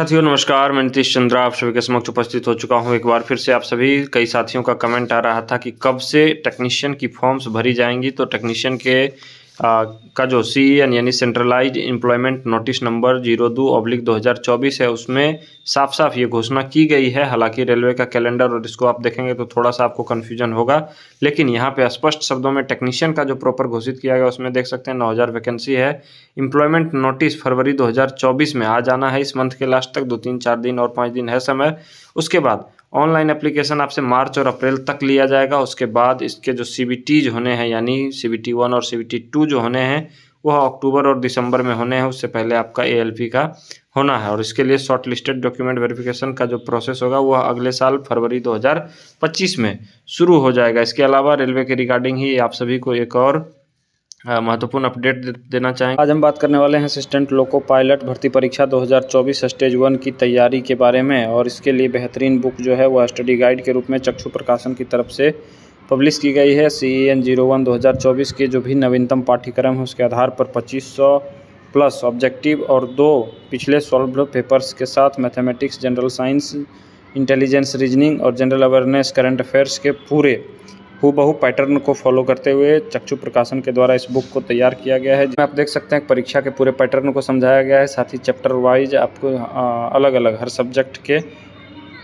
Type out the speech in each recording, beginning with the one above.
साथियों नमस्कार मैं नीतीश चंद्रा आप सभी के समक्ष उपस्थित हो चुका हूं एक बार फिर से आप सभी कई साथियों का कमेंट आ रहा था कि कब से टेक्नीशियन की फॉर्म्स भरी जाएंगी तो टेक्नीशियन के का जो सी एन e यानी centralised employment notice number zero दो अब्लिक दो हज़ार चौबीस है उसमें साफ साफ ये घोषणा की गई है हालांकि रेलवे का कैलेंडर और इसको आप देखेंगे तो थोड़ा सा आपको कन्फ्यूजन होगा लेकिन यहाँ पे स्पष्ट शब्दों में टेक्नीशियन का जो प्रॉपर घोषित किया गया उसमें देख सकते हैं नौ हज़ार वैकेंसी है इम्प्लॉयमेंट नोटिस फरवरी दो हज़ार चौबीस में आ जाना है इस मंथ के लास्ट तक दो तीन चार दिन और पाँच दिन है समय उसके बाद ऑनलाइन एप्लीकेशन आपसे मार्च और अप्रैल तक लिया जाएगा उसके बाद इसके जो सी होने हैं यानी सी वन और सी टू जो होने हैं वह अक्टूबर और दिसंबर में होने हैं उससे पहले आपका ए का होना है और इसके लिए शॉर्ट लिस्टेड डॉक्यूमेंट वेरिफिकेशन का जो प्रोसेस होगा वह अगले साल फरवरी 2025 में शुरू हो जाएगा इसके अलावा रेलवे के रिगार्डिंग ही आप सभी को एक और हाँ, महत्वपूर्ण अपडेट देना चाहेंगे आज हम बात करने वाले हैं असिस्टेंट लोको पायलट भर्ती परीक्षा 2024 स्टेज वन की तैयारी के बारे में और इसके लिए बेहतरीन बुक जो है वह स्टडी गाइड के रूप में चक्षु प्रकाशन की तरफ से पब्लिश की गई है सी एन जीरो वन दो के जो भी नवीनतम पाठ्यक्रम है उसके आधार पर पच्चीस प्लस ऑब्जेक्टिव और दो पिछले सॉल्व पेपर्स के साथ mathematics general science intelligence reasoning और जनरल अवेयरनेस करंट अफेयर्स के पूरे हूबहू पैटर्न को फॉलो करते हुए चक्षु प्रकाशन के द्वारा इस बुक को तैयार किया गया है जिसमें आप देख सकते हैं परीक्षा के पूरे पैटर्न को समझाया गया है साथ ही चैप्टर वाइज आपको अलग अलग हर सब्जेक्ट के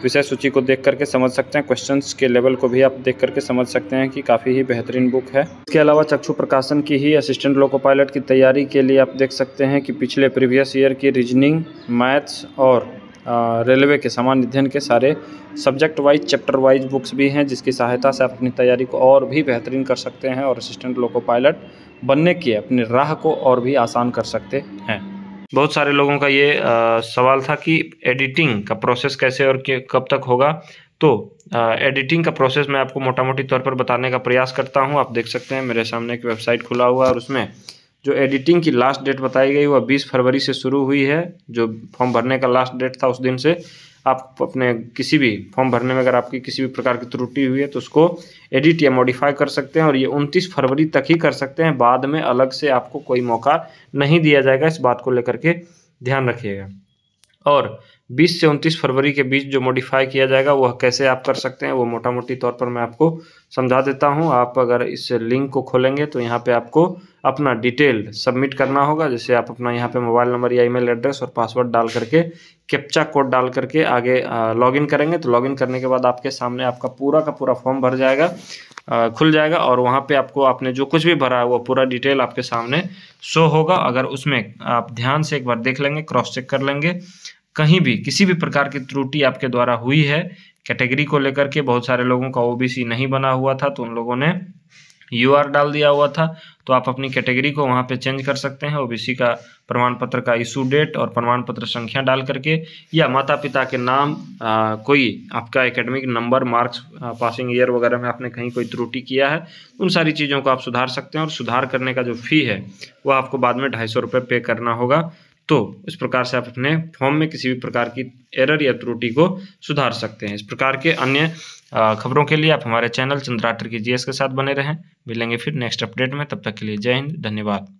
विषय सूची को देख करके समझ सकते हैं क्वेश्चंस के लेवल को भी आप देख करके समझ सकते हैं कि काफ़ी ही बेहतरीन बुक है इसके अलावा चक्षु प्रकाशन की ही असिस्टेंट लोको पायलट की तैयारी के लिए आप देख सकते हैं कि पिछले प्रीवियस ईयर की रीजनिंग मैथ्स और रेलवे के सामान्य अध्ययन के सारे subject wise chapter wise books भी हैं जिसकी सहायता से आप अपनी तैयारी को और भी बेहतरीन कर सकते हैं और असिस्टेंट लोको पायलट बनने की अपनी राह को और भी आसान कर सकते हैं बहुत सारे लोगों का ये आ, सवाल था कि एडिटिंग का प्रोसेस कैसे और कब तक होगा तो आ, एडिटिंग का प्रोसेस मैं आपको मोटा मोटी तौर पर बताने का प्रयास करता हूँ आप देख सकते हैं मेरे सामने एक वेबसाइट खुला हुआ और उसमें जो एडिटिंग की लास्ट डेट बताई गई वह बीस फरवरी से शुरू हुई है जो फॉर्म भरने का लास्ट डेट था उस दिन से आप अपने किसी भी फॉर्म भरने में अगर आपकी किसी भी प्रकार की त्रुटि हुई है तो उसको एडिट या मॉडिफाई कर सकते हैं और ये 29 फरवरी तक ही कर सकते हैं बाद में अलग से आपको कोई मौका नहीं दिया जाएगा इस बात को लेकर के ध्यान रखिएगा और बीस से उनतीस फरवरी के बीच जो मॉडिफाई किया जाएगा वह कैसे आप कर सकते हैं वो मोटा मोटी तौर पर मैं आपको समझा देता हूं आप अगर इस लिंक को खोलेंगे तो यहां पे आपको अपना डिटेल सबमिट करना होगा जैसे आप अपना यहाँ पे मोबाइल नंबर या ईमेल एड्रेस और पासवर्ड डाल करके कैप्चा कोड डाल करके आगे लॉगिन करेंगे तो लॉगिन करने के बाद आपके सामने आपका पूरा का पूरा फॉर्म भर जाएगा खुल जाएगा और वहाँ पे आपको आपने जो कुछ भी भरा है वो पूरा डिटेल आपके सामने शो होगा अगर उसमें आप ध्यान से एक बार देख लेंगे क्रॉस चेक कर लेंगे कहीं भी किसी भी प्रकार की त्रुटि आपके द्वारा हुई है कैटेगरी को लेकर के बहुत सारे लोगों का ओबीसी नहीं बना हुआ था तो उन लोगों ने यू डाल दिया हुआ था तो आप अपनी कैटेगरी को वहाँ पे चेंज कर सकते हैं ओबीसी का प्रमाण पत्र का इशू डेट और प्रमाण पत्र संख्या डाल करके या माता पिता के नाम आ, कोई आपका academic number marks passing year वगैरह में आपने कहीं कोई त्रुटि किया है उन सारी चीज़ों को आप सुधार सकते हैं और सुधार करने का जो फ़ी है वह आपको बाद में ढाई सौ रुपये पे करना होगा तो इस प्रकार से आप अपने फॉर्म में किसी भी प्रकार की एरर या त्रुटि को सुधार सकते हैं इस प्रकार के अन्य खबरों के लिए आप हमारे चैनल चंद्राटर की जीएस के साथ बने रहें मिलेंगे फिर नेक्स्ट अपडेट में तब तक के लिए जय हिंद धन्यवाद